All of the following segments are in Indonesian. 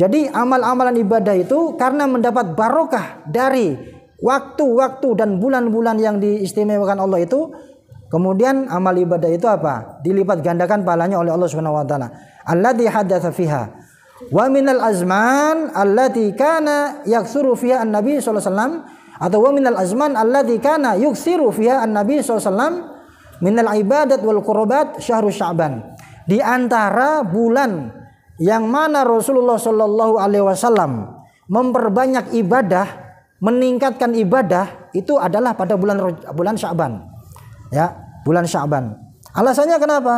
Jadi amal-amalan ibadah itu karena mendapat barokah dari waktu-waktu dan bulan-bulan yang diistimewakan Allah itu, kemudian amal ibadah itu apa? Dilipat gandakan pahalanya oleh Allah Subhanahu wa taala. Alladzi hadatsa fiha wa minal azman allati kana yaksuru fiha an-nabi sallallahu alaihi wasallam atau wa minal azman allati kana yuksiru fiha an-nabi sallallahu alaihi wasallam minal ibadat wal qurbat syahrul sya'ban. Di antara bulan yang mana Rasulullah Shallallahu Alaihi Wasallam memperbanyak ibadah, meningkatkan ibadah itu adalah pada bulan bulan Syaban, ya bulan Syaban. Alasannya kenapa?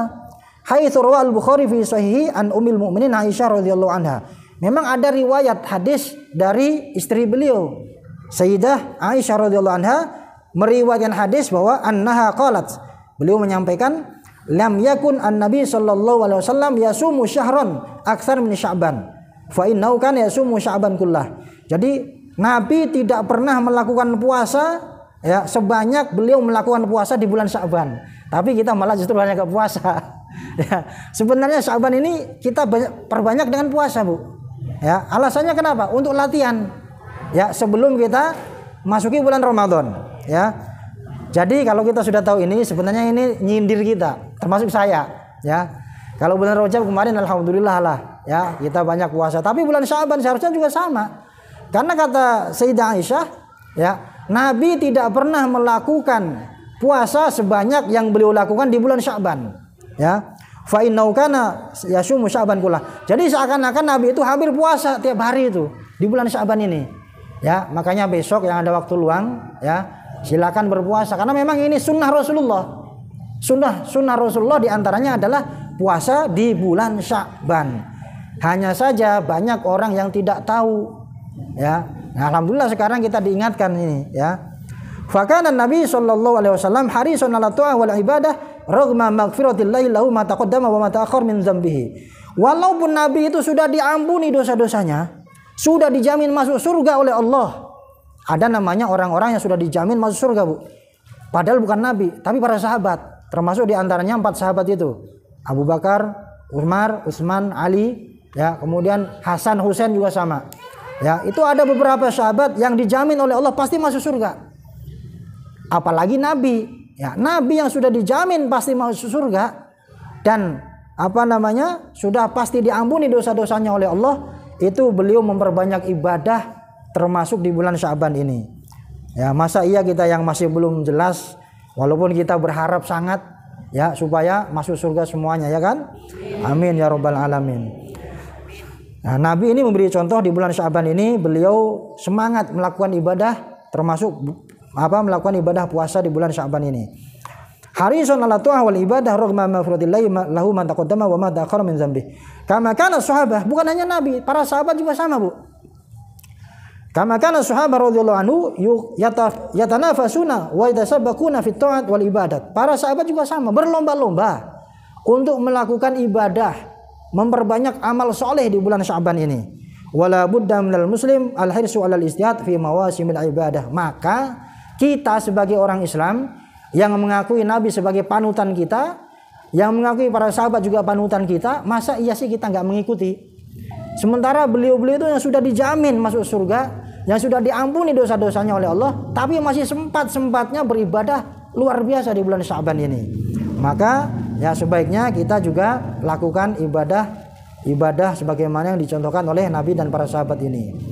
surah al Bukhari fi sahihi an umil mu'minin Aisyah radhiyallahu anha. Memang ada riwayat hadis dari istri beliau Sayyidah Aisyah radhiyallahu anha meriwayatkan hadis bahwa annaha qalat. Beliau menyampaikan lam yakun an-nabi sallallahu alaihi wasallam yasumu syahran aksar min sya'ban fa innahu kana yasumu sya'ban kullah jadi nabi tidak pernah melakukan puasa ya sebanyak beliau melakukan puasa di bulan Sya'ban tapi kita malah justru banyak ke puasa ya sebenarnya Sya'ban ini kita banyak, perbanyak dengan puasa Bu ya alasannya kenapa untuk latihan ya sebelum kita masuki bulan Ramadan ya jadi kalau kita sudah tahu ini sebenarnya ini nyindir kita, termasuk saya, ya. Kalau bulan Rajab kemarin alhamdulillah lah, ya, kita banyak puasa. Tapi bulan Syaban seharusnya juga sama. Karena kata Sayyidah Aisyah, ya, Nabi tidak pernah melakukan puasa sebanyak yang beliau lakukan di bulan Syaban, ya. Fa kana yasumu Syaban kula. Jadi seakan-akan Nabi itu hampir puasa tiap hari itu di bulan Syaban ini. Ya, makanya besok yang ada waktu luang, ya, silakan berpuasa karena memang ini sunnah Rasulullah sunnah sunnah Rasulullah diantaranya adalah puasa di bulan Syakban hanya saja banyak orang yang tidak tahu ya nah, alhamdulillah sekarang kita diingatkan ini ya Fakana Nabi sallallahu alaihi wasallam hari la ta'a wal ibadah ragma maghfiratillahi lahu ma taqaddama wa ma ta'akhkhar min dzambihi. Walaupun Nabi itu sudah diampuni dosa-dosanya, sudah dijamin masuk surga oleh Allah, ada namanya orang-orang yang sudah dijamin masuk surga, Bu. Padahal bukan nabi, tapi para sahabat. Termasuk di antaranya empat sahabat itu. Abu Bakar, Umar, Utsman, Ali, ya, kemudian Hasan, Husain juga sama. Ya, itu ada beberapa sahabat yang dijamin oleh Allah pasti masuk surga. Apalagi nabi. Ya, nabi yang sudah dijamin pasti masuk surga dan apa namanya? sudah pasti diampuni dosa-dosanya oleh Allah, itu beliau memperbanyak ibadah termasuk di bulan Syaban ini. Ya, masa iya kita yang masih belum jelas walaupun kita berharap sangat ya supaya masuk surga semuanya ya kan? Amin ya rabbal alamin. Nah, Nabi ini memberi contoh di bulan Syaban ini beliau semangat melakukan ibadah termasuk apa melakukan ibadah puasa di bulan Syaban ini. Hari ala tu'ah wal ibadah rohma mafrudillahi lahu man wa ma min zambi. Kama kana sahabah, bukan hanya Nabi, para sahabat juga sama, Bu. Kama kana sahabat radhiyallahu anhu yatanafasuna wa yatasabbaquna fit ta'at wal ibadat. Para sahabat juga sama, berlomba-lomba untuk melakukan ibadah, memperbanyak amal soleh di bulan Syaban ini. Wala budda minal muslim al hirsu alal istihad fi mawasimil ibadah. Maka kita sebagai orang Islam yang mengakui Nabi sebagai panutan kita, yang mengakui para sahabat juga panutan kita, masa iya sih kita nggak mengikuti? Sementara beliau-beliau itu yang sudah dijamin masuk surga, yang sudah diampuni dosa-dosanya oleh Allah tapi masih sempat-sempatnya beribadah luar biasa di bulan Syaban ini maka ya sebaiknya kita juga lakukan ibadah ibadah sebagaimana yang dicontohkan oleh Nabi dan para sahabat ini